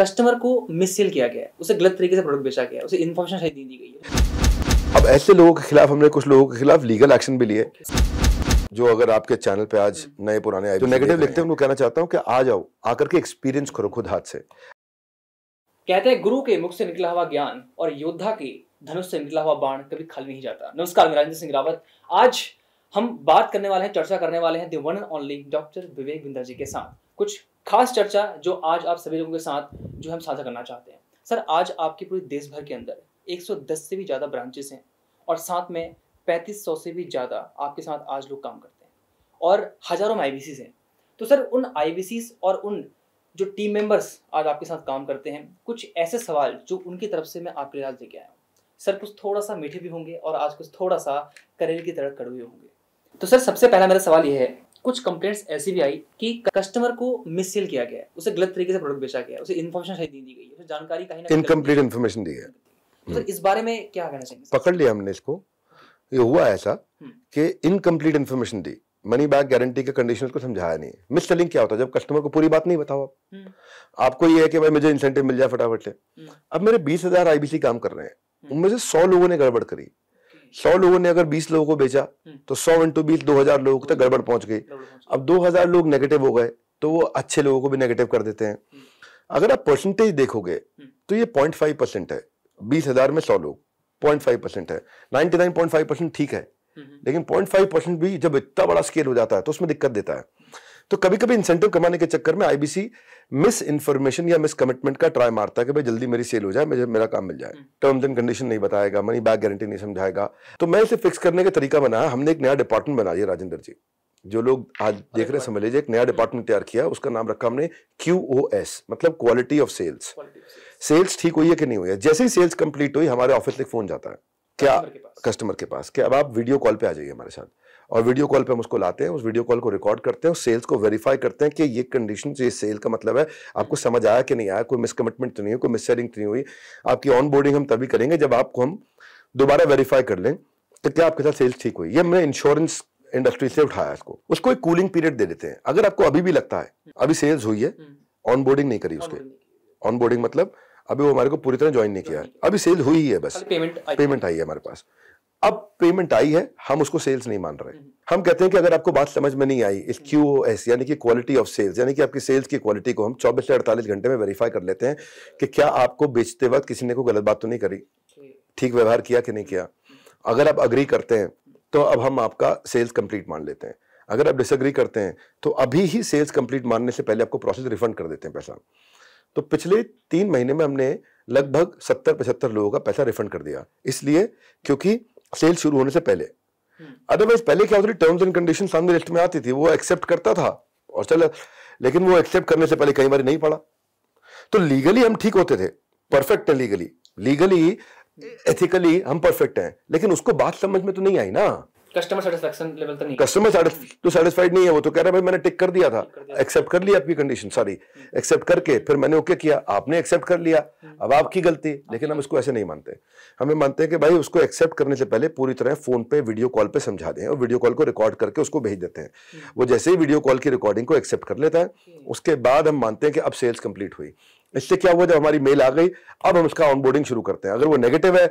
Customer को miss किया गया है उसे गलत तरीके से प्रोडक्ट बेचा गया है उसे इन्फॉर्मेशन सही नहीं दी गई है अब ऐसे लोगों के खिलाफ हमने कुछ लोगों के खिलाफ लीगल एक्शन भी लिए जो अगर आपके चैनल पे आज हम्म। नए पुराने आए तो नेगेटिव लिखते हैं उनको कहना चाहता हूँ कि आ जाओ आकर के एक्सपीरियंस करो खुद हाथ से कहते हैं गुरु के मुख से निकला हुआ ज्ञान और योद्धा के धनुष से निकला हुआ बाण कभी खल नहीं जाता नमस्कार मैं राजेंद्र सिंह रावत आज हम बात करने वाले हैं चर्चा करने वाले हैं the one only doctor Vivek Binda ji के साथ कुछ खास चर्चा जो आज आप सभी लोगों के साथ जो हम साझा करना चाहते हैं सर आज आपके पूरे देश भर के अंदर 110 से भी ज़्यादा ब्रांचेस हैं और साथ में 3500 से भी ज़्यादा आपके साथ आज लोग काम करते हैं और हज़ारों में आई हैं तो सर उन आई और उन जो टीम मेंबर्स आज आपके साथ काम करते हैं कुछ ऐसे सवाल जो उनकी तरफ से मैं आपके लिए लेके आया हूँ सर कुछ थोड़ा सा मीठे भी होंगे और आज कुछ थोड़ा सा करेल की तरह कड़वे होंगे तो सर सबसे पहला मेरा सवाल यह है कुछ कंप्लेंट्स ऐसी भी आई कि कस्टमर को मिस सेल किया गया उसे गलत तरीके से प्रोडक्ट बेचा गया उसे इन्फॉर्मेशन सही दी गई उसे जानकारी कहीं ना इनकम्प्लीट इन्फॉर्मेशन दी है सर तो हम्म। इस बारे में क्या कहना चाहिए पकड़ लिया हमने इसको ये हुआ ऐसा हम्म। कि इनकम्प्लीट इन्फॉर्मेशन दी मनी बैक गारंटी के कंडीशन को समझाया नहीं है मिस सेलिंग क्या होता है जब कस्टमर को पूरी बात नहीं बताओ आप हम्म। आपको ये है कि भाई मुझे इंसेंटिव मिल जाए फटाफट से अब मेरे बीस हजार आईबीसी काम कर रहे हैं उनमें से सौ लोगों ने गड़बड़ करी सौ लोगों ने अगर बीस लोगों को बेचा हम्म। तो सौ इंटू बीस दो हजार लोगों तक गड़बड़ पहुंच गई अब दो हजार लोग नेगेटिव हो गए तो वो अच्छे लोगों को भी नेगेटिव कर देते हैं हम्म। अगर आप परसेंटेज देखोगे हम्म। तो ये पॉइंट फाइव परसेंट है बीस हजार में सौ लोग पॉइंट फाइव परसेंट है ninety nine point five percent ठीक है लेकिन पॉइंट फाइव परसेंट भी जब इतना बड़ा स्केल हो जाता है तो उसमें दिक्कत देता है तो कभी कभी इंसेंटिव कमाने के चक्कर में आईबीसी मिस इन्फॉर्मेशन या मिस कमिटमेंट का ट्राई मारता है कि भाई जल्दी मेरी सेल हो जाए मुझे मेरा काम मिल जाए टर्म्स एंड कंडीशन नहीं बताएगा मनी बैक गारंटी नहीं समझाएगा तो मैं इसे फिक्स करने का तरीका बनाया हमने एक नया डिपार्टमेंट बना दिया राजेंद्र जी जो लोग आज देख रहे हैं समझ लीजिए एक नया डिपार्टमेंट हम्म। तैयार किया उसका नाम रखा हमने क्यू ओ एस मतलब क्वालिटी ऑफ सेल्स सेल्स ठीक हुई है कि नहीं हुई है जैसे ही सेल्स कंप्लीट हुई हमारे ऑफिस से फोन जाता है क्या कस्टमर के पास क्या अब आप वीडियो कॉल पे आ जाइए हमारे साथ और वीडियो कॉल पे हम उसको लाते हैं उस वीडियो कॉल को रिकॉर्ड करते हैं और सेल्स को वेरीफाई करते हैं कि ये कंडीशन ये सेल का मतलब है आपको समझ आया कि नहीं आया कोई मिसकमिटमेंट तो नहीं हुई कोई मिस सेलिंग तो नहीं हुई आपकी ऑन बोर्डिंग हम तभी करेंगे जब आपको हम दोबारा वेरीफाई कर लें तो क्या आपके साथ सेल्स ठीक हुई ये हमने इंश्योरेंस इंडस्ट्री से उठाया इसको उसको एक कूलिंग पीरियड दे देते हैं अगर आपको अभी भी लगता है अभी सेल्स हुई है ऑन हम्म। बोर्डिंग नहीं करी उसके ऑन बोर्डिंग मतलब अभी वो हमारे को पूरी तरह ज्वाइन नहीं किया है अभी सेल हुई है बस पेमेंट पेमेंट आई है हमारे पास अब पेमेंट आई है हम उसको सेल्स नहीं मान रहे हम कहते हैं कि अगर आपको बात समझ में नहीं आई इस क्यू एस यानी कि क्वालिटी ऑफ सेल्स यानी कि आपकी सेल्स की क्वालिटी को हम 24 से 48 घंटे में वेरीफाई कर लेते हैं कि क्या आपको बेचते वक्त किसी ने कोई गलत बात तो नहीं करी ठीक व्यवहार किया कि नहीं किया अगर आप अग्री करते हैं तो अब हम आपका सेल्स कंप्लीट मान लेते हैं अगर आप डिसअग्री करते हैं तो अभी ही सेल्स कंप्लीट मानने से पहले आपको प्रोसेस रिफंड कर देते हैं पैसा तो पिछले तीन महीने में हमने लगभग सत्तर पचहत्तर लोगों का पैसा रिफंड कर दिया इसलिए क्योंकि सेल शुरू होने से पहले अदरवाइज पहले क्या होती टर्म्स एंड कंडीशन सामने लिस्ट में आती थी वो एक्सेप्ट करता था और चल लेकिन वो एक्सेप्ट करने से पहले कई बार नहीं पड़ा तो लीगली हम ठीक होते थे परफेक्ट है लीगली लीगली एथिकली हम परफेक्ट हैं लेकिन उसको बात समझ में तो नहीं आई ना पूरी तरह फोन पे वीडियो कॉल पे समझा दे वीडियो कॉल को रिकॉर्ड करके उसको भेज देते हैं हम्म। वो जैसे ही वीडियो कॉल की रिकॉर्डिंग को एक्सेप्ट कर लेता है हम्म। उसके बाद हम मानते हैं कि अब सेल्स कंप्लीट हुई इससे क्या हुआ जब हमारी मेल आ गई अब हम उसका ऑनबोर्डिंग शुरू करते हैं अगर वो नेगेटिव है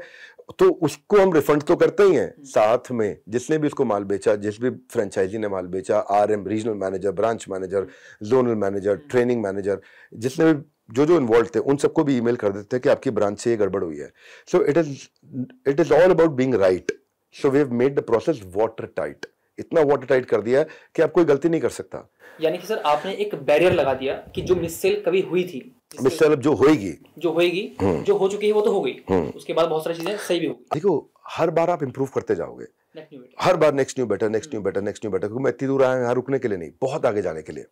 तो उसको हम रिफंड तो करते ही हैं हम्म। साथ में जिसने भी उसको माल बेचा जिस भी फ्रेंचाइजी ने माल बेचा R M regional manager branch manager zonal manager training manager जिसने भी जो जो इन्वॉल्व थे उन सबको भी ईमेल कर देते हैं कि आपकी ब्रांच से ये गड़बड़ हुई है so it is it is all about being right so we have made the process water tight इतना वाटर टाइट कर दिया कि आप कोई गलती नहीं कर सकता यानी कि सर आपने एक बैरियर लगा दिया कि जो मिस सेल कभी हुई थी मिसडेवलप जो होएगी जो होएगी हम्म। जो हो चुकी है वो तो हो गई हम्म। उसके बाद बहुत सारी चीजें सही भी होगी देखो हर बार आप इंप्रूव करते जाओगे हर बार next new better next new better next new better क्योंकि मैं इतनी दूर आया यहाँ रुकने के लिए नहीं बहुत आगे जाने के लिए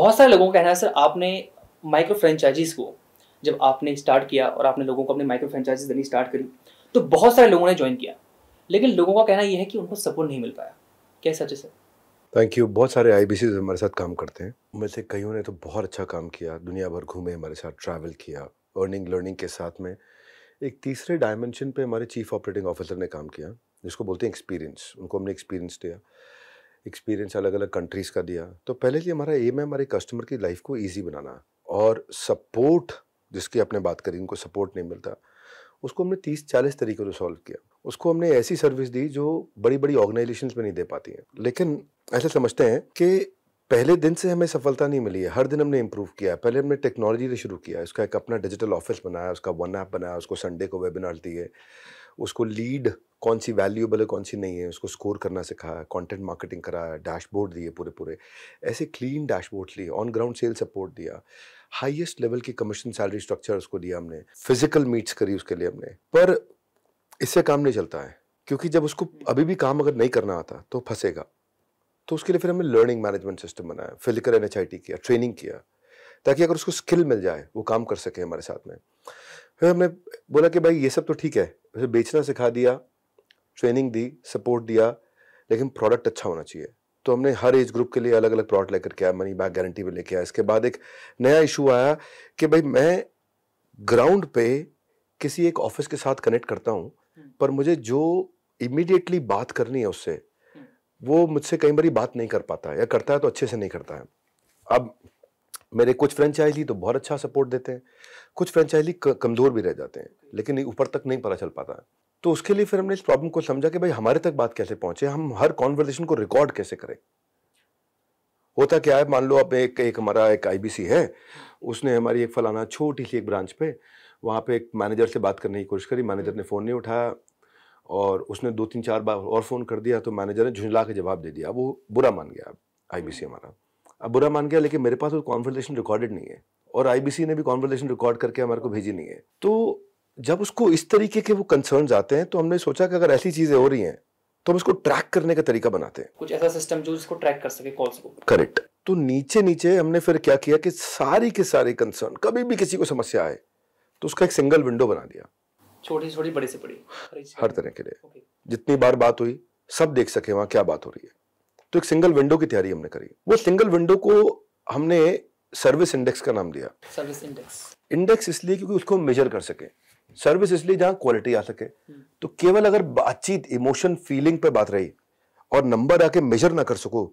बहुत सारे लोगों का कहना है सर आपने माइक्रो फ्रेंचाइजीज को जब आपने स्टार्ट किया और आपने लोगों को अपने माइक्रो फ्रेंचाइजीज देनी स्टार्ट करी तो बहुत सारे लोगों ने ज्वाइन किया लेकिन लोगों का कहना यह है कि उनको सपोर्ट नहीं मिल पाया क्या सच है सर थैंक यू बहुत सारे आई हमारे साथ काम करते हैं उनमें से कईयों ने तो बहुत अच्छा काम किया दुनिया भर घूमे हमारे साथ ट्रैवल किया अर्निंग लर्निंग के साथ में एक तीसरे डायमेंशन पे हमारे चीफ ऑपरेटिंग ऑफिसर ने काम किया जिसको बोलते हैं एक्सपीरियंस उनको हमने एक्सपीरियंस दिया एक्सपीरियंस अलग अलग कंट्रीज़ का दिया तो पहले से हमारा एम है हमारे कस्टमर की लाइफ को ईजी बनाना और सपोर्ट जिसकी आपने बात करी उनको सपोर्ट नहीं मिलता उसको हमने तीस चालीस तरीकों से सॉल्व किया उसको हमने ऐसी सर्विस दी जो बड़ी बड़ी ऑर्गेनाइजेशन में नहीं दे पाती हैं लेकिन ऐसे समझते हैं कि पहले दिन से हमें सफलता नहीं मिली है हर दिन हमने इम्प्रूव किया है पहले हमने टेक्नोलॉजी से शुरू किया है उसका एक अपना डिजिटल ऑफिस बनाया उसका वन ऐप बनाया उसको संडे को वेबिनार दिए उसको लीड कौन सी वैल्यूएबल है कौन सी नहीं है उसको स्कोर करना सिखाया कंटेंट मार्केटिंग कराया डैशबोर्ड दिए पूरे पूरे ऐसे क्लीन डैशबोर्ड लिए ऑन ग्राउंड सेल सपोर्ट दिया हाईएस्ट लेवल की कमीशन सैलरी स्ट्रक्चर उसको दिया हमने फिजिकल मीट्स करी उसके लिए हमने पर इससे काम नहीं चलता है क्योंकि जब उसको अभी भी काम अगर नहीं करना आता तो फंसेगा तो उसके लिए फिर हमने लर्निंग मैनेजमेंट सिस्टम बनाया फिजिकल एन किया ट्रेनिंग किया ताकि अगर उसको स्किल मिल जाए वो काम कर सके हमारे साथ में फिर हमने बोला कि भाई ये सब तो ठीक है उसे बेचना सिखा दिया ट्रेनिंग दी सपोर्ट दिया लेकिन प्रोडक्ट अच्छा होना चाहिए तो हमने हर एज ग्रुप के लिए अलग अलग प्रोडक्ट लेकर के आया मनी बैक गारंटी पर लेके आया इसके बाद एक नया इशू आया कि भाई मैं ग्राउंड पे किसी एक ऑफिस के साथ कनेक्ट करता हूँ हम्म। पर मुझे जो इमिडिएटली बात करनी है उससे हम्म। वो मुझसे कई बार बात नहीं कर पाता है या करता है तो अच्छे से नहीं करता है अब मेरे कुछ फ्रेंचाइजी तो बहुत अच्छा सपोर्ट देते हैं कुछ फ्रेंचाइजी कमज़ोर भी रह जाते हैं लेकिन ऊपर तक नहीं पता चल पाता तो उसके लिए फिर हमने इस प्रॉब्लम को समझा कि भाई हमारे तक बात कैसे पहुंचे हम हर कॉन्वर्जेशन को रिकॉर्ड कैसे करें होता क्या है मान लो आप एक एक हमारा एक आईबीसी है उसने हमारी एक फलाना छोटी सी एक ब्रांच पे वहाँ पे एक मैनेजर से बात करने की कोशिश करी मैनेजर ने फ़ोन नहीं उठाया और उसने दो तीन चार बार और फ़ोन कर दिया तो मैनेजर ने झुंझला के जवाब दे दिया वो बुरा मान गया आई हमारा बुरा मान गया लेकिन मेरे पास वो कॉन्वर्जेशन रिकॉर्डेड नहीं है और आईबीसी ने भी कॉन्वर्जेशन रिकॉर्ड करके हमारे को भेजी नहीं है तो जब उसको इस तरीके के वो कंसर्न आते हैं तो हमने सोचा कि अगर ऐसी चीज़ें हो रही हैं तो हम इसको ट्रैक करने का तरीका बनाते हैं कुछ ऐसा सिस्टम जो इसको ट्रैक कर सके कॉल्स को करेक्ट तो नीचे नीचे हमने फिर क्या किया कि सारी के सारे कंसर्न कभी भी किसी को समस्या आए तो उसका एक सिंगल विंडो बना दिया छोटी छोटी बड़ी से बड़ी हर तरह के लिए जितनी बार बात हुई सब देख सके वहाँ क्या बात हो रही है तो एक सिंगल विंडो की तैयारी हमने करी वो सिंगल विंडो को हमने सर्विस इंडेक्स का नाम दिया सर्विस इंडेक्स इंडेक्स इसलिए क्योंकि उसको मेजर कर सके सर्विस इसलिए जहां क्वालिटी आ सके तो केवल अगर बातचीत इमोशन फीलिंग पे बात रही और नंबर आके मेजर ना कर सको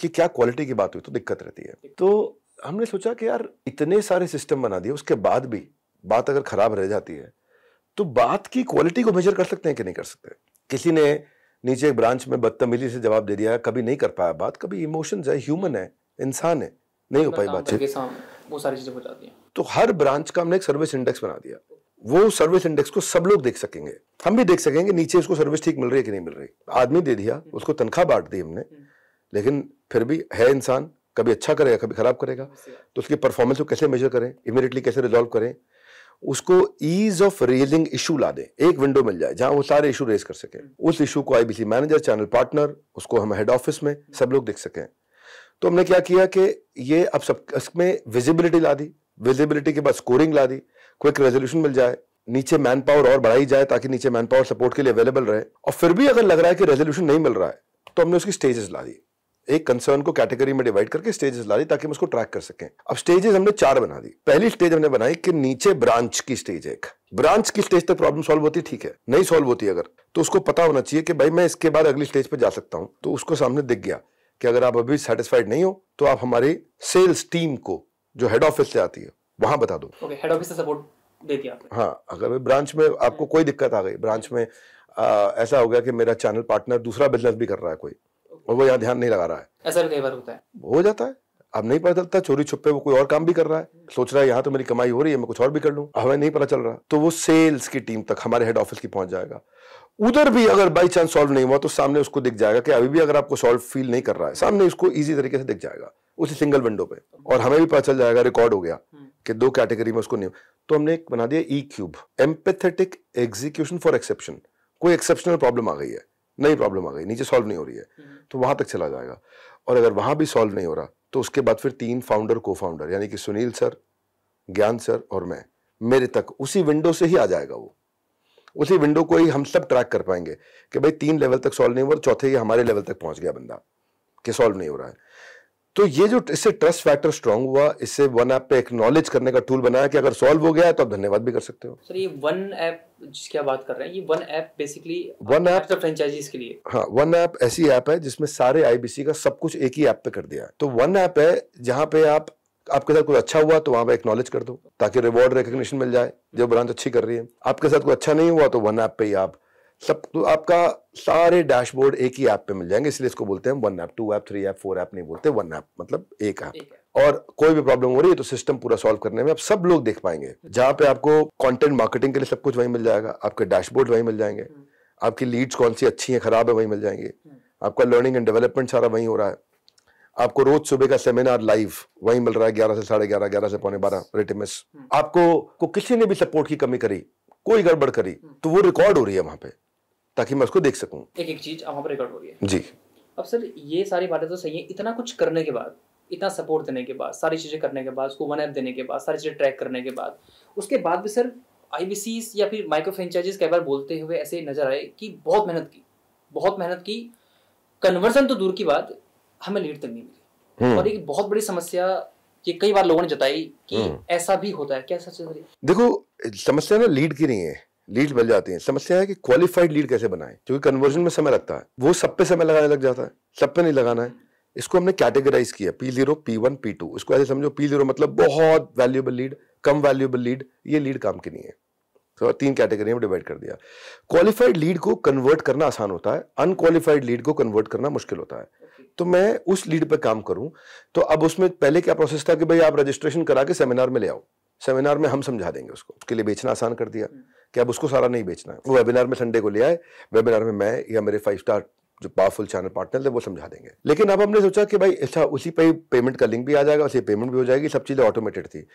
कि क्या क्वालिटी की बात हुई तो दिक्कत रहती है तो हमने सोचा कि यार इतने सारे सिस्टम बना दिए उसके बाद भी बात अगर खराब रह जाती है तो बात की क्वालिटी को मेजर कर सकते हैं कि नहीं कर सकते किसी ने नीचे एक ब्रांच में बदतमीजी से जवाब दे दिया कभी नहीं कर पाया बात कभी इमोशंस है ह्यूमन है इंसान है नहीं हो पाई बातचीत तो हर ब्रांच का हमने एक सर्विस इंडेक्स बना दिया वो सर्विस इंडेक्स को सब लोग देख सकेंगे हम भी देख सकेंगे नीचे उसको सर्विस ठीक मिल रही है कि नहीं मिल रही आदमी दे दिया हम्म। उसको तनख्वाह बांट दी हमने हम्म। लेकिन फिर भी है इंसान कभी अच्छा करेगा कभी खराब करेगा तो उसकी परफॉर्मेंस को कैसे मेजर करें इमीडिएटली कैसे रिजॉल्व करें उसको ईज ऑफ रेजिंग इशू ला दें एक विंडो मिल जाए जहां वो सारे इशू रेज कर सके उस इशू को आईबीसी मैनेजर चैनल पार्टनर उसको हम हेड ऑफिस में सब लोग देख सकें तो हमने क्या किया कि ये अब सब इसमें विजिबिलिटी ला दी विजिबिलिटी के बाद स्कोरिंग ला दी क्विक रेजोल्यूशन मिल जाए नीचे मैन पावर और बढ़ाई जाए ताकि नीचे मैन पावर सपोर्ट के लिए अवेलेबल रहे और फिर भी अगर लग रहा है कि रेजोल्यूशन नहीं मिल रहा है तो हमने उसकी स्टेजेस ला दी एक कंसर्न को कैटेगरी में डिवाइड करके स्टेजेस ला दी ताकि हम उसको ट्रैक कर सकें अब स्टेजेस हमने चार बना दी पहली स्टेज हमने बनाई कि नीचे ब्रांच की स्टेज एक ब्रांच की स्टेज तक प्रॉब्लम सॉल्व होती ठीक है नहीं सॉल्व होती अगर तो उसको पता होना चाहिए कि भाई मैं इसके बाद अगली स्टेज पर जा सकता हूं तो उसको सामने दिख गया कि अगर आप अभी सेटिस्फाइड नहीं हो तो आप हमारी सेल्स टीम को जो हेड ऑफिस से आती है वहां बता दो हेड ऑफिस से सपोर्ट दे दिया हाँ अगर ब्रांच में आपको कोई दिक्कत आ गई ब्रांच में आ, ऐसा हो गया कि मेरा चैनल पार्टनर दूसरा बिजनेस भी कर रहा है कोई और वो यहाँ ध्यान नहीं लगा रहा है ऐसा भी कई बार होता है हो जाता है अब नहीं पता चलता चोरी छुपे वो कोई और काम भी कर रहा है सोच रहा है यहाँ तो मेरी कमाई हो रही है मैं कुछ और भी कर लूँ हमें नहीं पता चल रहा तो वो सेल्स की टीम तक हमारे हेड ऑफिस की पहुंच जाएगा उधर भी अगर बाई चांस सॉल्व नहीं हुआ तो सामने उसको दिख जाएगा कि अभी भी अगर आपको सॉल्व फील नहीं कर रहा है सामने उसको ईजी तरीके से दिख जाएगा उसी सिंगल विंडो पे और हमें भी पता चल जाएगा रिकॉर्ड हो गया हम्म। कि दो कैटेगरी में उसको नहीं तो हमने एक बना दिया E cube empathetic execution for exception कोई एक्सेप्शनल प्रॉब्लम आ गई है नई प्रॉब्लम आ गई नीचे सॉल्व नहीं हो रही है हम्म। तो वहां तक चला जाएगा और अगर वहां भी सॉल्व नहीं हो रहा तो उसके बाद फिर तीन फाउंडर को फाउंडर यानी कि सुनील सर ज्ञान सर और मैं मेरे तक उसी विंडो से ही आ जाएगा वो उसी विंडो को ही हम सब ट्रैक कर पाएंगे कि भाई तीन लेवल तक सॉल्व नहीं हुआ चौथे ही हमारे लेवल तक पहुंच गया बंदा कि सॉल्व नहीं हो रहा है तो ये जो इससे ट्रस्ट फैक्टर स्ट्रांग हुआ इससे वन ऐप पे एक नॉलेज करने का टूल बनाया कि अगर सॉल्व हो गया है तो आप धन्यवाद भी कर सकते हो सर ये वन ऐप जिसकी आप बात कर रहे हैं ये one app basically one app तो फ्रेंचाइजीज के लिए हाँ वन ऐप ऐसी ऐप है जिसमें सारे आईबीसी का सब कुछ एक ही ऐप पे कर दिया है तो वन ऐप है जहाँ पे आप आपके साथ कुछ अच्छा हुआ तो वहाँ पे एक्नॉलेज कर दो ताकि रिवॉर्ड रिकग्निशन मिल जाए जो ब्रांच अच्छी कर रही है आपके साथ कुछ अच्छा नहीं हुआ तो वन ऐप पे ही आप सब तो आपका सारे डैशबोर्ड एक ही ऐप पे मिल जाएंगे इसलिए इसको बोलते हैं one app two app three app four app नहीं बोलते वन ऐप मतलब एक ऐप और कोई भी प्रॉब्लम हो रही है तो सिस्टम पूरा सॉल्व करने में आप सब लोग देख पाएंगे जहां पे आपको कंटेंट मार्केटिंग के लिए सब कुछ वहीं मिल जाएगा आपके डैशबोर्ड वहीं मिल जाएंगे हम्म। आपकी लीड्स कौन सी अच्छी है खराब है वहीं मिल जाएंगे हम्म। आपका लर्निंग एंड डेवलपमेंट सारा वहीं हो रहा है आपको रोज सुबह का सेमिनार लाइव वहीं मिल रहा है ग्यारह से साढ़े ग्यारह ग्यारह से पौने बारह रेट हम्म। आपको को किसी ने भी सपोर्ट की कमी करी कोई गड़बड़ करी तो वो रिकॉर्ड हो रही है वहां पे ताकि मैं उसको देख सकूँ एक एक चीज वहाँ पर रिकॉर्ड हो रही है जी अब सर ये सारी बातें तो सही है इतना कुछ करने के बाद इतना सपोर्ट देने के बाद सारी चीज़ें करने के बाद उसको वन ऐप देने के बाद सारी चीज़ें ट्रैक करने के बाद उसके बाद भी सर आई या फिर माइक्रो फ्रेंचाइजीज कई बार बोलते हुए ऐसे नजर आए कि बहुत मेहनत की बहुत मेहनत की कन्वर्जन तो दूर की बात हमें लीड तक नहीं मिली हम्म। और एक बहुत बड़ी समस्या ये कई बार लोगों ने जताई कि हम्म। ऐसा भी होता है क्या सच देखो समस्या ना लीड की नहीं है लीड मिल जाती हैं समस्या है कि क्वालिफाइड लीड कैसे बनाए क्योंकि कन्वर्जन में समय लगता है वो सब पे समय लगाने लग जाता है सब पे नहीं लगाना है इसको हमने कैटेगराइज किया P zero P one P two इसको ऐसे समझो पी जीरो मतलब बहुत वैल्यूएबल लीड कम वैल्यूएबल लीड ये लीड काम की नहीं है तो तीन कैटेगरी में डिवाइड कर दिया क्वालिफाइड लीड को कन्वर्ट करना आसान होता है अनक्वालिफाइड लीड को कन्वर्ट करना मुश्किल होता है तो मैं उस लीड पर काम करूं तो अब उसमें पहले क्या प्रोसेस था कि भाई आप रजिस्ट्रेशन करा के सेमिनार में ले आओ सेमिनार में हम समझा देंगे उसको उसके लिए बेचना आसान कर दिया कि अब उसको सारा नहीं बेचना है वो वेबिनार में संडे को ले आए वेबिनार में मैं या मेरे फाइव स्टार जो पावरफुल चैनल पार्टनर थे वो समझा देंगे लेकिन अब हमने सोचा कि भाई अच्छा उसी ही पेमेंट का लिंक भी आ जाएगा उसी पेमेंट भी हो जाएगी सब चीज़ें ऑटोमेटेड थी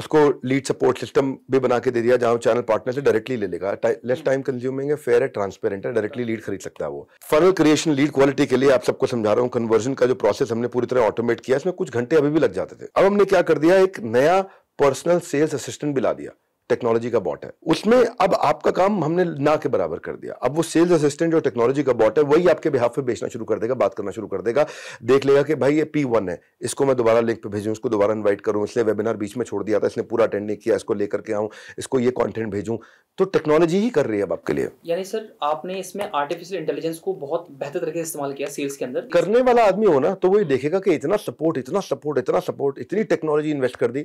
उसको लीड सपोर्ट सिस्टम भी बना के दे दिया जहाँ चैनल पार्टनर से डायरेक्टली ले लेगा लेस टाइम कंज्यूमिंग है फेयर है ट्रांसपेरेंट है डायरेक्टली लीड खरीद सकता है वो फनल क्रिएशन लीड क्वालिटी के लिए आप सबको समझा रहा हूँ कन्वर्जन का जो प्रोसेस हमने पूरी तरह ऑटोमेट किया इसमें कुछ घंटे अभी भी लग जाते थे अब हमने क्या कर दिया एक नया पर्सनल सेल्स असिस्टेंट भी ला दिया टेक्नोलॉजी का बॉट है उसमें अब आपका काम हमने ना के बराबर कर दिया अब वो सेल्स असिस्टेंट जो टेक्नोलॉजी का बॉट है वही आपके बिहाफ पे बेचना शुरू कर देगा बात करना शुरू कर देगा देख लेगा कि भाई ये पी वन है इसको मैं दोबारा लिंक पे भेजूँ इसको दोबारा इन्वाइट करूं इसलिए वेबिनार बीच में छोड़ दिया था इसने पूरा अटेंड नहीं किया इसको लेकर के आऊँ इसको ये कॉन्टेंट भेजूँ तो टेक्नोलॉजी ही कर रही है अब आपके लिए यानी सर आपने इसमें आर्टिफिशियल इंटेलिजेंस को बहुत बेहतर तरीके से इस्तेमाल किया सेल्स के अंदर करने वाला आदमी हो ना तो वही देखेगा कि इतना सपोर्ट इतना सपोर्ट इतना सपोर्ट इतनी टेक्नोलॉजी इन्वेस्ट कर दी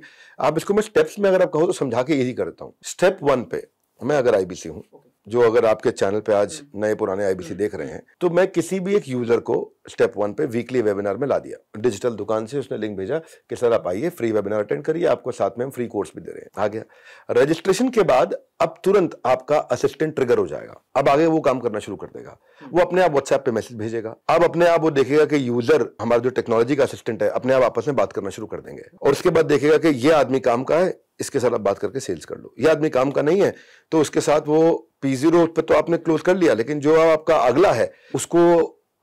आप इसको मैं स्टेप्स में अगर आप कहो तो समझा के यही कर देता हूं स्टेप वन पे मैं अगर आईबीसी okay. जो अगर आपके चैनल पे आज नए पुराने आईबीसी हम्म। देख रहे हैं तो मैं किसी भी एक यूजर को स्टेप वन पे वीकली वेबिनार में ला दिया डिजिटल दुकान से उसने लिंक भेजा कि सर आप आइए फ्री वेबिनार अटेंड करिए आपको साथ में हम फ्री कोर्स भी दे रहे हैं आ गया रजिस्ट्रेशन के बाद अब तुरंत आपका असिस्टेंट ट्रिगर हो जाएगा अब आगे वो काम करना शुरू कर देगा हम्म। वो अपने आप व्हाट्सएप पे मैसेज भेजेगा अब अपने आप वो देखेगा कि यूजर हमारा जो टेक्नोलॉजी का असिस्टेंट है अपने आप आपस में बात करना शुरू कर देंगे और उसके बाद देखेगा कि ये आदमी काम का है इसके साथ आप बात करके सेल्स कर लो ये आदमी काम का नहीं है तो उसके साथ वो पी जीरो पर तो आपने क्लोज कर लिया लेकिन जो आपका अगला है उसको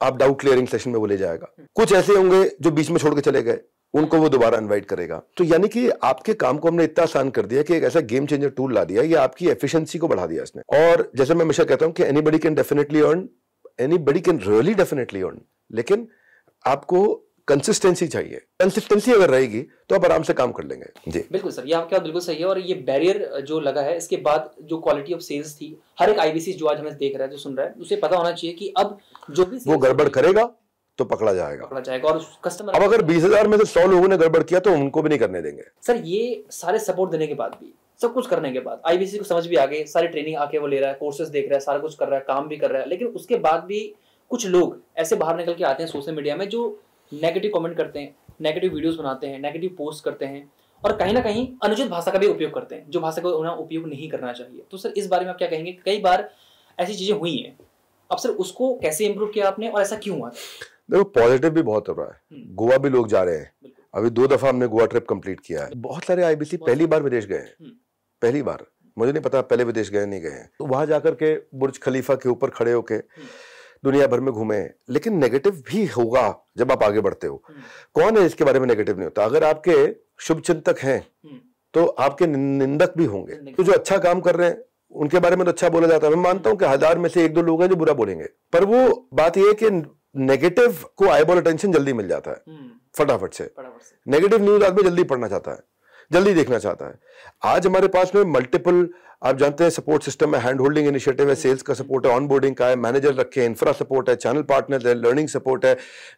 आप डाउट क्लियरिंग सेशन में वो ले जाएगा कुछ ऐसे होंगे जो बीच में छोड़ के चले गए उनको वो दोबारा इनवाइट करेगा तो यानी कि आपके काम को हमने इतना आसान कर दिया कि एक ऐसा गेम चेंजर टूल ला दिया ये आपकी एफिशिएंसी को बढ़ा दिया इसने और जैसे मैं हमेशा कहता हूं कि anybody can definitely earn anybody can really definitely earn लेकिन आपको कंसिस्टेंसी चाहिए कंसिस्टेंसी अगर रहेगी तो आप आराम से काम कर लेंगे जी बिल्कुल सर ये आपके बात बिल्कुल सही है और ये बैरियर जो लगा है इसके बाद जो क्वालिटी ऑफ सेल्स थी हर एक आईबीसी जो आज हमें देख रहा है जो सुन रहा है उसे पता होना चाहिए कि अब जो भी वो गड़बड़ करेगा तो पकड़ा जाएगा पकड़ा जाएगा और कस्टमर अब अगर बीस हजार में से सौ लोगों ने गड़बड़ किया तो उनको भी नहीं करने देंगे सर ये सारे सपोर्ट देने के बाद भी सब कुछ करने के बाद आईबीसी को समझ भी आ गई सारी ट्रेनिंग आके वो ले रहा है कोर्सेज देख रहा है सारा कुछ कर रहा है काम भी कर रहा है लेकिन उसके बाद भी कुछ लोग ऐसे बाहर निकल के आते हैं सोशल मीडिया में जो नेगेटिव कमेंट करते हैं नेगेटिव वीडियोस बनाते हैं नेगेटिव पोस्ट करते हैं और कहीं ना कहीं अनुचित भाषा का भी उपयोग करते हैं जो भाषा का उन्हें उपयोग नहीं करना चाहिए तो सर इस बारे में आप क्या कहेंगे कई बार ऐसी चीज़ें हुई हैं अब सर उसको कैसे इम्प्रूव किया आपने और ऐसा क्यों हुआ देखो पॉजिटिव भी बहुत हो रहा है हम्म। गोवा भी लोग जा रहे हैं अभी दो दफा हमने गोवा ट्रिप कंप्लीट किया है बहुत सारे आईबीसी पहली बार विदेश गए हैं हम्म। पहली बार मुझे नहीं पता पहले विदेश गए नहीं गए हैं तो वहां जाकर के बुर्ज खलीफा के ऊपर खड़े होके हम्म। दुनिया भर में घूमे हैं लेकिन नेगेटिव भी होगा जब आप आगे बढ़ते हो हम्म। कौन है इसके बारे में नेगेटिव नहीं होता अगर आपके शुभ चिंतक हैं हम्म। तो आपके निंदक भी होंगे तो जो अच्छा काम कर रहे हैं उनके बारे में तो अच्छा बोला जाता है मैं मानता हूँ कि हजार में से एक दो लोग हैं जो बुरा बोलेंगे पर वो बात यह है कि नेगेटिव को आईबॉल अटेंशन जल्दी मिल जाता है हम्म। फटाफट से नेगेटिव न्यूज आदमी जल्दी पढ़ना चाहता है जल्दी देखना चाहता है आज हमारे पास में मल्टीपल आप जानते हैं सपोर्ट सिस्टम में हैंड होल्डिंग इनिशिएटिव है सेल्स का सपोर्ट है ऑनबोर्डिंग का है मैनेजर रखे हैं इंफ्रा सपोर्ट है चैनल पार्टनर है लर्निंग सपोर्ट है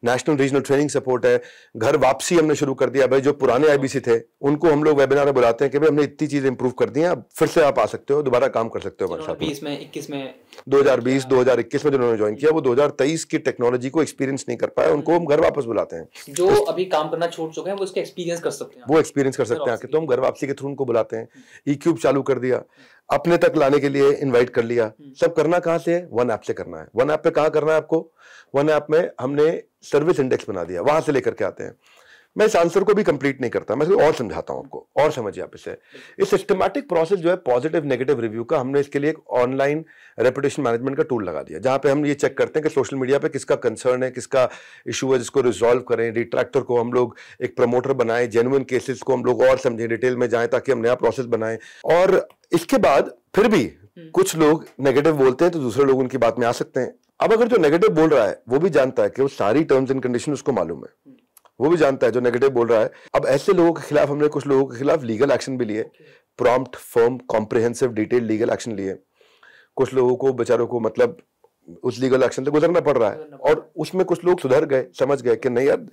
नेशनल रीजनल ट्रेनिंग सपोर्ट है घर वापसी हमने शुरू कर दिया भाई जो पुराने आईबीसी थे उनको हम लोग वेबिनार में बुलाते हैं कि भाई हमने इतनी चीज़ इंप्रूव कर दी है अब फिर से आप आ सकते हो दोबारा काम कर सकते हो में इक्कीस में दो हजार बीस दो हजार इक्कीस में जिन्होंने ज्वाइन किया वो दो हजार तेईस की टेक्नोलॉजी को एक्सपीरियंस नहीं कर पाया हम्म। उनको हम घर वापस बुलाते हैं जो अभी काम करना छोड़ चुके हैं वो उसका एक्सपीरियंस कर सकते हैं वो एक्सपीरियंस कर सकते हैं तो हम घर वापसी के थ्रू उनको बुलाते हैं ई e क्यूब चालू कर दिया अपने तक लाने के लिए इनवाइट कर लिया हम्म। सब करना कहां से है वन ऐप से करना है वन ऐप पे कहा करना है आपको वन ऐप में हमने सर्विस इंडेक्स बना दिया वहां से लेकर के आते हैं मैं इस आंसर को भी कंप्लीट नहीं करता मैं और समझाता हूँ आपको और समझिए आप इसे इस सिस्टमैटिक प्रोसेस जो है पॉजिटिव नेगेटिव रिव्यू का हमने इसके लिए एक ऑनलाइन रेपुटेशन मैनेजमेंट का टूल लगा दिया जहाँ पे हम ये चेक करते हैं कि सोशल मीडिया पे किसका कंसर्न है किसका इशू है जिसको रिजॉल्व करें डिट्रैक्टर को हम लोग एक प्रमोटर बनाएं जेनुअन केसेस को हम लोग और समझें डिटेल में जाएं ताकि हम नया प्रोसेस बनाएं और इसके बाद फिर भी हम्म। कुछ लोग नेगेटिव बोलते हैं तो दूसरे लोग उनकी बात में आ सकते हैं अब अगर जो नेगेटिव बोल रहा है वो भी जानता है कि वो सारी टर्म्स एंड कंडीशन उसको मालूम है हम्म। वो भी जानता है जो नेगेटिव बोल रहा है अब ऐसे लोगों के खिलाफ हमने कुछ लोगों के खिलाफ लीगल एक्शन भी लिए prompt firm comprehensive detail legal action लिए कुछ लोगों को बेचारों को मतलब उस लीगल एक्शन से गुजरना पड़ रहा है और उसमें कुछ लोग सुधर गए समझ गए कि नहीं यार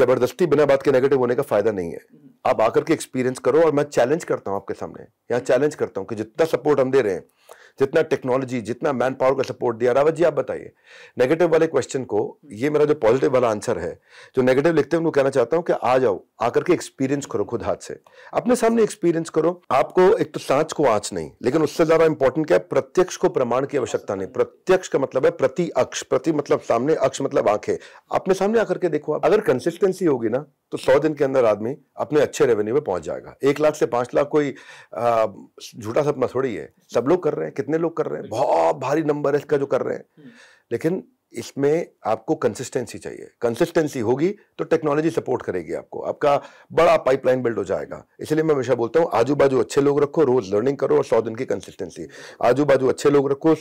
जबरदस्ती बिना बात के नेगेटिव होने का फायदा नहीं है हम्म। आप आकर के एक्सपीरियंस करो और मैं चैलेंज करता हूँ आपके सामने यहाँ चैलेंज करता हूँ कि जितना सपोर्ट हम दे रहे हैं जितना टेक्नोलॉजी जितना मैन पावर का सपोर्ट दिया रावत जी आप बताइए नेगेटिव वाले क्वेश्चन को ये मेरा जो पॉजिटिव वाला आंसर है जो नेगेटिव लिखते हैं उनको कहना चाहता हूँ कि आ जाओ आकर के एक्सपीरियंस करो खुद हाथ से अपने सामने एक्सपीरियंस करो आपको एक तो सांच को आँच नहीं लेकिन उससे ज्यादा इंपॉर्टेंट क्या है प्रत्यक्ष को प्रमाण की आवश्यकता नहीं प्रत्यक्ष का मतलब है प्रति अक्ष प्रति मतलब सामने अक्ष मतलब आंखें अपने सामने आकर के देखो आप अगर कंसिस्टेंसी होगी ना तो सौ दिन के अंदर आदमी अपने अच्छे रेवेन्यू में पहुंच जाएगा एक लाख से पांच लाख कोई झूठा सपना थोड़ी है सब लोग कर कर रहे हैं कितने लोग कर रहे हैं बहुत भारी नंबर है इसका जो कर रहे हैं हम्म। लेकिन इसमें आपको कंसिस्टेंसी चाहिए कंसिस्टेंसी होगी तो टेक्नोलॉजी सपोर्ट करेगी आपको आपका बड़ा पाइपलाइन बिल्ड हो जाएगा इसलिए मैं हमेशा बोलता हूँ आजू बाजू अच्छे लोग रखो रोज लर्निंग करो और सौ दिन की कंसिस्टेंसी आजू बाजू अच्छे लोग रखो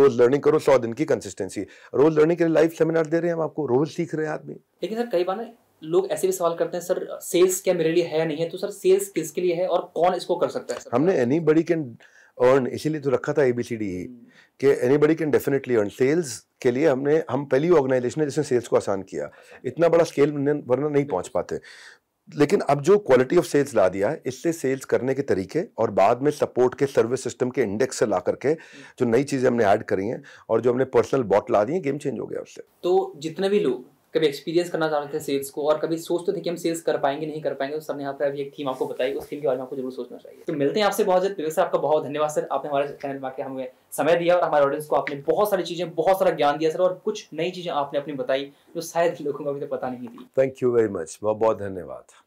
रोज लर्निंग करो सौ दिन की कंसिस्टेंसी रोज लर्निंग के लिए लाइव सेमिनार दे रहे हैं हम आपको रोज सीख रहे हैं आदमी लेकिन सर कई बार लोग ऐसे भी सवाल करते हैं सर सेल्स क्या मेरे लिए है नहीं है तो सर सेल्स किसके लिए है और कौन इसको कर सकता है सर? हमने एनी बडी कैन अर्न इसीलिए तो रखा था एबीसीडी ही हम्म। कि anybody can definitely earn sales के लिए हमने हम पहली ऑर्गेनाइजेशन है जिसने सेल्स को आसान किया इतना बड़ा स्केल वरना नहीं पहुंच पाते लेकिन अब जो क्वालिटी ऑफ सेल्स ला दिया है इससे सेल्स करने के तरीके और बाद में सपोर्ट के सर्विस सिस्टम के इंडेक्स से ला करके जो नई चीज़ें हमने ऐड करी हैं और जो हमने पर्सनल बॉट ला दी है गेम चेंज हो गया उससे तो जितने भी लोग कभी एक्सपीरियंस करना चाहते थे सेल्स को और कभी सोचते थे कि हम सेल्स कर पाएंगे नहीं कर पाएंगे तो सर ने यहाँ पर अभी एक थीम आपको बताई उस थीम के बारे में आपको जरूर सोचना चाहिए तो मिलते हैं आपसे बहुत जल्द सर आपका बहुत धन्यवाद सर आपने हमारे चैनल में आके हमें समय दिया और हमारे ऑडियंस को आपने बहुत सारी चीज़ें बहुत सारा ज्ञान दिया सर और कुछ नई चीज़ें आपने अपनी बताई जो शायद लोगों को अभी तक पता नहीं थी थैंक यू वेरी मच बहुत बहुत धन्यवाद